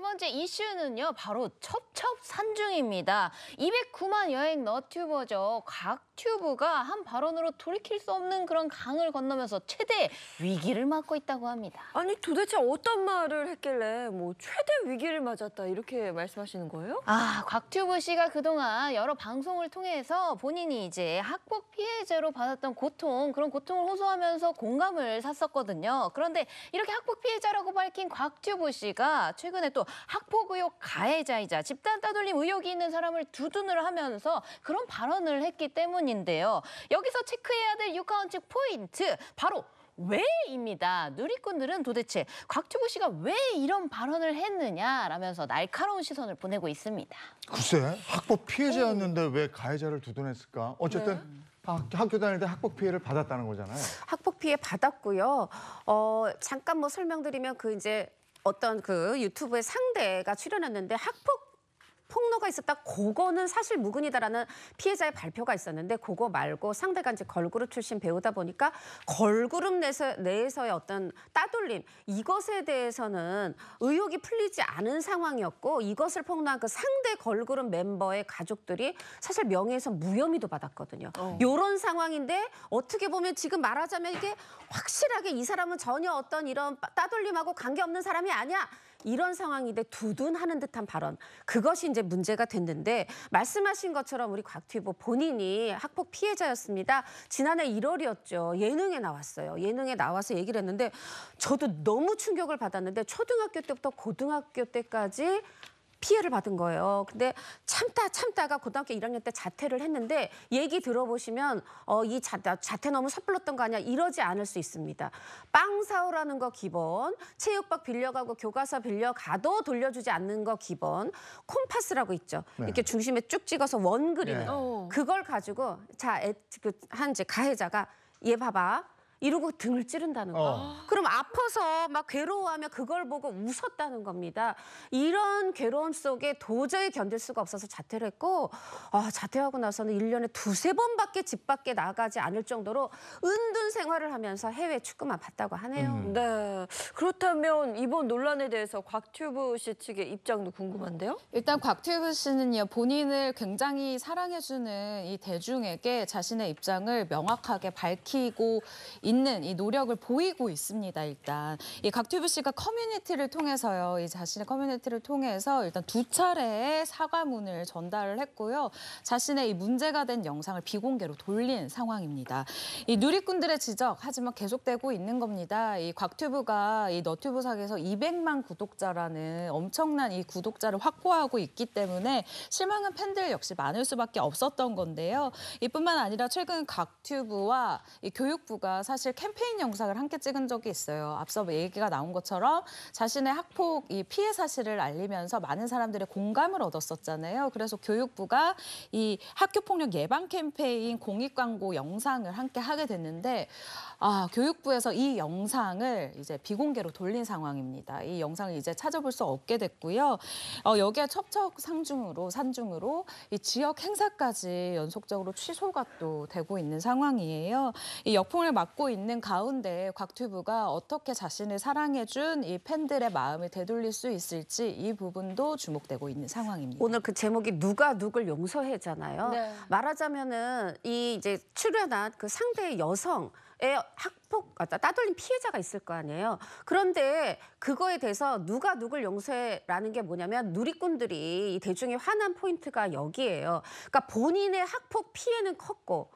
세 번째 이슈는요, 바로 첩첩산중입니다. 209만 여행 너튜버죠. 각 유튜브가 한 발언으로 돌이킬 수 없는 그런 강을 건너면서 최대 위기를 맞고 있다고 합니다. 아니 도대체 어떤 말을 했길래 뭐 최대 위기를 맞았다 이렇게 말씀하시는 거예요? 아 곽튜브 씨가 그동안 여러 방송을 통해서 본인이 이제 학폭 피해자로 받았던 고통 그런 고통을 호소하면서 공감을 샀었거든요. 그런데 이렇게 학폭 피해자라고 밝힌 곽튜브 씨가 최근에 또 학폭 의혹 가해자이자 집단 따돌림 의혹이 있는 사람을 두둔을 하면서 그런 발언을 했기 때문에 부분인데요. 여기서 체크해야 될 6카운트 포인트 바로 왜입니다. 누리꾼들은 도대체 곽튜브 씨가 왜 이런 발언을 했느냐라면서 날카로운 시선을 보내고 있습니다. 글쎄, 학폭 피해자였는데 왜 가해자를 두둔했을까? 어쨌든 네. 아, 학교 다닐 때 학폭 피해를 받았다는 거잖아요. 학폭 피해 받았고요. 어, 잠깐 뭐 설명드리면 그 이제 어떤 그 유튜브의 상대가 출연했는데 학폭 폭로가 있었다. 그거는 사실 무근이다라는 피해자의 발표가 있었는데 그거 말고 상대가 이제 걸그룹 출신 배우다 보니까 걸그룹 내서, 내에서의 어떤 따돌림 이것에 대해서는 의혹이 풀리지 않은 상황이었고 이것을 폭로한 그 상대 걸그룹 멤버의 가족들이 사실 명예훼손 무혐의도 받았거든요. 어. 이런 상황인데 어떻게 보면 지금 말하자면 이게 확실하게 이 사람은 전혀 어떤 이런 따돌림하고 관계없는 사람이 아니야. 이런 상황인데 두둔하는 듯한 발언 그것이 이제 문제가 됐는데 말씀하신 것처럼 우리 곽튜버 본인이 학폭 피해자였습니다. 지난해 1월이었죠. 예능에 나왔어요. 예능에 나와서 얘기를 했는데 저도 너무 충격을 받았는데 초등학교 때부터 고등학교 때까지 피해를 받은 거예요. 근데 참다 참다가 고등학교 1학년 때 자퇴를 했는데 얘기 들어보시면 어, 이 자, 자퇴 너무 섣불렀던 거 아니야 이러지 않을 수 있습니다. 빵 사오라는 거 기본, 체육박 빌려가고 교과서 빌려가도 돌려주지 않는 거 기본, 콤파스라고 있죠. 네. 이렇게 중심에 쭉 찍어서 원 그리는 네. 어. 그걸 가지고 자한 그, 이제 가해자가 얘 봐봐 이러고 등을 찌른다는 거. 어. 그럼 아파서 막 괴로워하며 그걸 보고 웃었다는 겁니다. 이런 괴로움 속에 도저히 견딜 수가 없어서 자퇴를 했고 아, 자퇴하고 나서는 일년에 두세 번밖에 집 밖에 나가지 않을 정도로 은둔 생활을 하면서 해외 축구만 봤다고 하네요. 음. 네. 그렇다면 이번 논란에 대해서 곽튜브 씨 측의 입장도 궁금한데요? 일단 곽튜브 씨는요. 본인을 굉장히 사랑해주는 이 대중에게 자신의 입장을 명확하게 밝히고 있는 이 노력을 보이고 있습니다. 일단 이 각튜브 씨가 커뮤니티를 통해서요, 이 자신의 커뮤니티를 통해서 일단 두 차례의 사과문을 전달을 했고요, 자신의 이 문제가 된 영상을 비공개로 돌린 상황입니다. 이 누리꾼들의 지적 하지만 계속되고 있는 겁니다. 이 곽튜브가 이 너튜브 사에서 200만 구독자라는 엄청난 이 구독자를 확보하고 있기 때문에 실망한 팬들 역시 많을 수밖에 없었던 건데요. 이뿐만 아니라 최근 곽튜브와 이 교육부가 사실 사실 캠페인 영상을 함께 찍은 적이 있어요. 앞서 뭐 얘기가 나온 것처럼 자신의 학폭 이 피해 사실을 알리면서 많은 사람들의 공감을 얻었었잖아요. 그래서 교육부가 이 학교 폭력 예방 캠페인 공익 광고 영상을 함께 하게 됐는데 아, 교육부에서 이 영상을 이제 비공개로 돌린 상황입니다. 이 영상을 이제 찾아볼 수 없게 됐고요. 어, 여기에 첩첩상중으로 산중으로 이 지역 행사까지 연속적으로 취소가 또 되고 있는 상황이에요. 이 역풍을 맞고 있는 가운데 곽튜브가 어떻게 자신을 사랑해준 이 팬들의 마음을 되돌릴 수 있을지 이 부분도 주목되고 있는 상황입니다. 오늘 그 제목이 누가 누굴 용서해잖아요. 네. 말하자면은 이 이제 출연한 그상대 여성 에 학폭 아, 따돌림 피해자가 있을 거 아니에요. 그런데 그거에 대해서 누가 누굴 용서해라는 게 뭐냐면 누리꾼들이 대중의 화난 포인트가 여기에요. 그러니까 본인의 학폭 피해는 컸고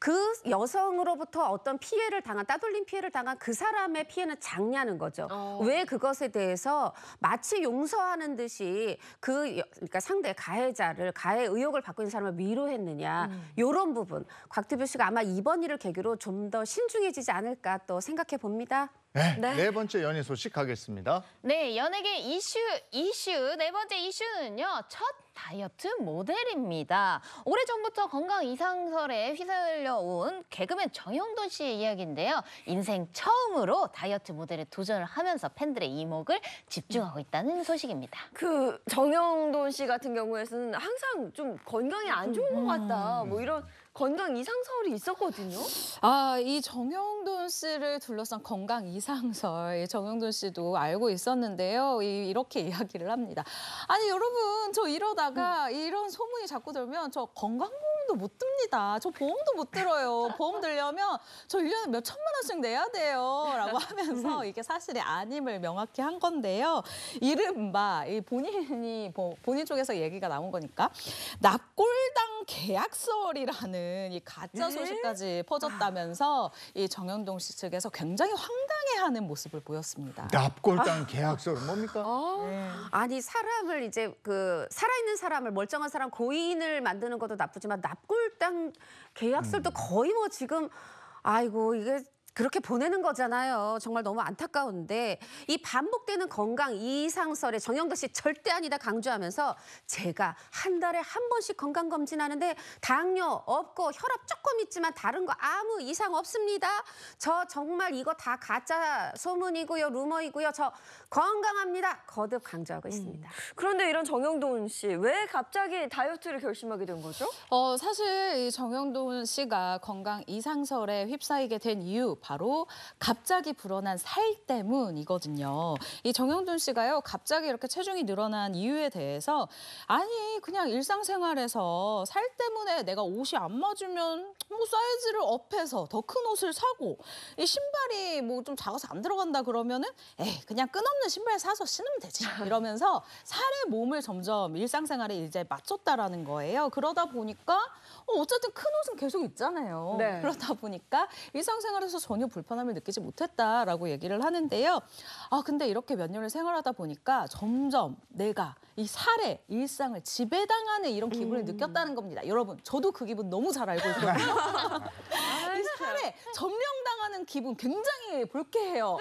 그 여성으로부터 어떤 피해를 당한 따돌림 피해를 당한 그 사람의 피해는 작냐는 거죠. 어. 왜 그것에 대해서 마치 용서하는 듯이 그 그러니까 상대 가해자를 가해 의혹을 받고 있는 사람을 위로했느냐 음. 이런 부분 곽태브 씨가 아마 이번 일을 계기로 좀 더 신중해지지 않을까 또 생각해 봅니다. 네. 네. 네. 번째 연예 소식 가겠습니다. 네, 연예계 이슈 이슈 네 번째 이슈는요. 첫 다이어트 모델입니다. 오래전부터 건강 이상설에 휘살려온 개그맨 정형돈 씨의 이야기인데요. 인생 처음으로 다이어트 모델에 도전을 하면서 팬들의 이목을 집중하고 있다는 소식입니다. 그 정형돈 씨 같은 경우에는 항상 좀 건강이 안 좋은 것 같다. 뭐 음. 이런 건강 이상설이 있었거든요. 아, 이 정영돈 씨를 둘러싼 건강 이상설, 정영돈 씨도 알고 있었는데요. 이, 렇게 이야기를 합니다. 아니, 여러분, 저 이러다가 음. 이런 소문이 자꾸 돌면 저 건강 보험도 못 듭니다. 저 보험도 못 들어요. 보험 들려면 저 일년에몇 천만 원씩 내야 돼요. 라고 하면서 음. 이게 사실이 아님을 명확히 한 건데요. 이른바 이 본인이 뭐 본인 쪽에서 얘기가 나온 거니까 납골당 계약설이라는 이 가짜 예? 소식까지 퍼졌다면서 이 정현동 씨 측에서 굉장히 황당 항의하는 모습을 보였습니다. 납골당 계약서는 뭡니까? 아. 아니 사람을 이제 그 살아있는 사람을 멀쩡한 사람 고인을 만드는 것도 나쁘지만 납골당 계약설도 음. 거의 뭐 지금 아이고 이게 그렇게 보내는 거잖아요. 정말 너무 안타까운데 이 반복되는 건강 이상설에 정영도 씨 절대 아니다 강조하면서 제가 한 달에 한 번씩 건강 검진하는데 당뇨 없고 혈압 조금 있지만 다른 거 아무 이상 없습니다. 저 정말 이거 다 가짜 소문이고요. 루머이고요. 저 건강합니다. 거듭 강조하고 음. 있습니다. 음. 그런데 이런 정영돈 씨왜 갑자기 다이어트를 결심하게 된 거죠? 어, 사실 이 정영돈 씨가 건강 이상설에 휩싸이게 된 이유 바로 갑자기 불어난 살 때문이거든요. 이 정영준 씨가요, 갑자기 이렇게 체중이 늘어난 이유에 대해서 아니, 그냥 일상생활에서 살 때문에 내가 옷이 안 맞으면 뭐 사이즈를 업해서 더 큰 옷을 사고 이 신발이 뭐 좀 작아서 안 들어간다 그러면은 에 그냥 끝없는 신발 사서 신으면 되지. 이러면서 살의 몸을 점점 일상생활에 이제 맞췄다라는 거예요. 그러다 보니까 어, 어쨌든 큰 옷은 계속 있잖아요. 네. 그러다 보니까 일상생활에서 전혀 불편함을 느끼지 못했다라고 얘기를 하는데요. 아 근데 이렇게 몇 년을 생활하다 보니까 점점 내가 이 사례 일상을 지배당하는 이런 기분을 음. 느꼈다는 겁니다. 여러분 저도 그 기분 너무 잘 알고 있거든요. 판에 네. 점령당하는 기분 굉장히 불쾌해요.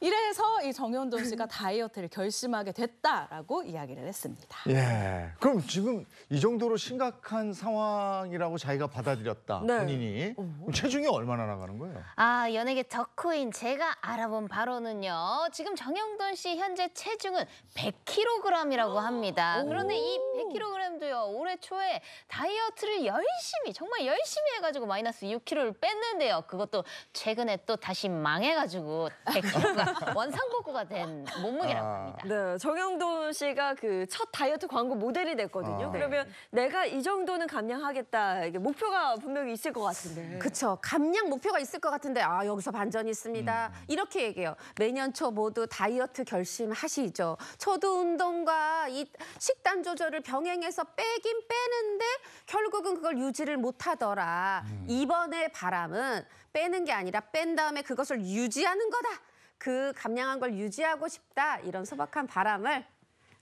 이래서 이 정현돈 씨가 음. 다이어트를 결심하게 됐다라고 이야기를 했습니다. 예. 그럼 지금 이 정도로 심각한 상황이라고 자기가 받아들였다. 네. 본인이. 체중이 얼마나 나가는 거예요? 아, 연예계 덕후인 제가 알아본 바로는요. 지금 정영돈 씨 현재 체중은 100kg이라고 합니다. 그런데 이 100kg도요. 올해 초에 다이어트를 열심히 정말 열심히 해가지고 마이너스 6kg를 뺐는 했는데요. 그것도 최근에 또 다시 망해가지고 100kg가 원상복구가 된 몸무게라고 아. 합니다. 네, 정영돈 씨가 그 첫 다이어트 광고 모델이 됐거든요. 아. 그러면 네. 내가 이 정도는 감량하겠다. 이게 목표가 분명히 있을 것 같은데. 그쵸. 감량 목표가 있을 것 같은데 아 여기서 반전이 있습니다. 음. 이렇게 얘기해요. 매년 초 모두 다이어트 결심하시죠. 저도 운동과 이 식단 조절을 병행해서 빼긴 빼는데 결국은 그걸 유지를 못하더라. 음. 이번에 바람은 감은 빼는 게 아니라 뺀 다음에 그것을 유지하는 거다. 그 감량한 걸 유지하고 싶다. 이런 소박한 바람을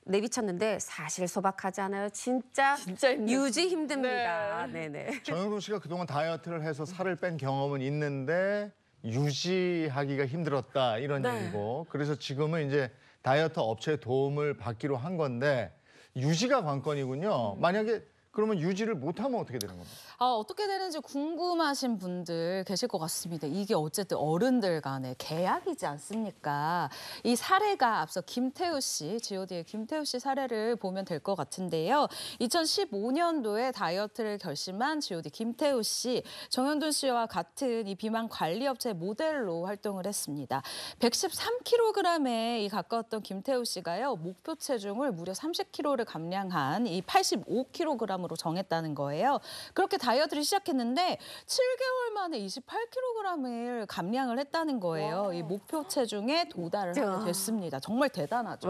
내비쳤는데 사실 소박하지 않아요. 진짜, 진짜 유지 힘듭니다. 네. 아, 네네. 정영돈 씨가 그동안 다이어트를 해서 살을 뺀 경험은 있는데 유지하기가 힘들었다 이런 네. 얘기고 그래서 지금은 이제 다이어트 업체의 도움을 받기로 한 건데 유지가 관건이군요. 만약에 그러면 유지를 못하면 어떻게 되는 겁니까? 아, 어떻게 되는지 궁금하신 분들 계실 것 같습니다. 이게 어쨌든 어른들 간의 계약이지 않습니까? 이 사례가 앞서 김태우 씨, god의 김태우 씨 사례를 보면 될 것 같은데요. 2015년도에 다이어트를 결심한 god 김태우 씨, 정현돈 씨와 같은 이 비만 관리업체 모델로 활동을 했습니다. 113kg에 이 가까웠던 김태우 씨가요, 목표 체중을 무려 30kg를 감량한 이 85kg으로 정했다는 거예요. 그렇게 다이어트를 시작했는데 7개월 만에 28kg을 감량을 했다는 거예요. 이 목표 체중에 도달을 하게 됐습니다. 정말 대단하죠.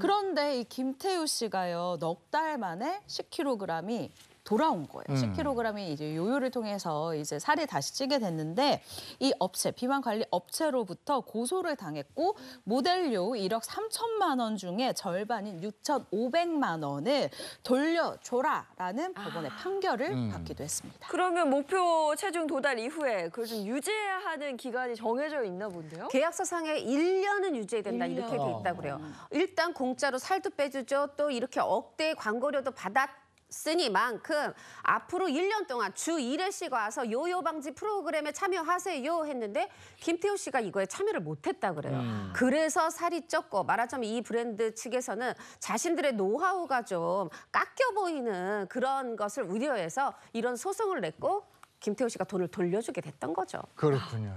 그런데 이 김태우 씨가요. 넉 달 만에 10kg이 돌아온 거예요. 음. 10kg이 이제 요요를 통해서 이제 살이 다시 찌게 됐는데 이 업체 비만 관리 업체로부터 고소를 당했고 모델료 1억 3천만 원 중에 절반인 6,500만 원을 돌려줘라라는 아. 법원의 아. 판결을 음. 받기도 했습니다. 그러면 목표 체중 도달 이후에 그걸 좀 유지해야 하는 기간이 정해져 있나 본데요? 계약서상에 1년은 유지해야 된다 1년. 이렇게 돼있다 그래요. 음. 일단 공짜로 살도 빼주죠. 또 이렇게 억대 광고료도 받았 쓰니만큼 앞으로 1년 동안 주 1회씩 와서 요요 방지 프로그램에 참여하세요 했는데 김태호 씨가 이거에 참여를 못했다 그래요. 음. 그래서 살이 쪘고 말하자면 이 브랜드 측에서는 자신들의 노하우가 좀 깎여 보이는 그런 것을 우려해서 이런 소송을 냈고 김태호 씨가 돈을 돌려주게 됐던 거죠. 그렇군요.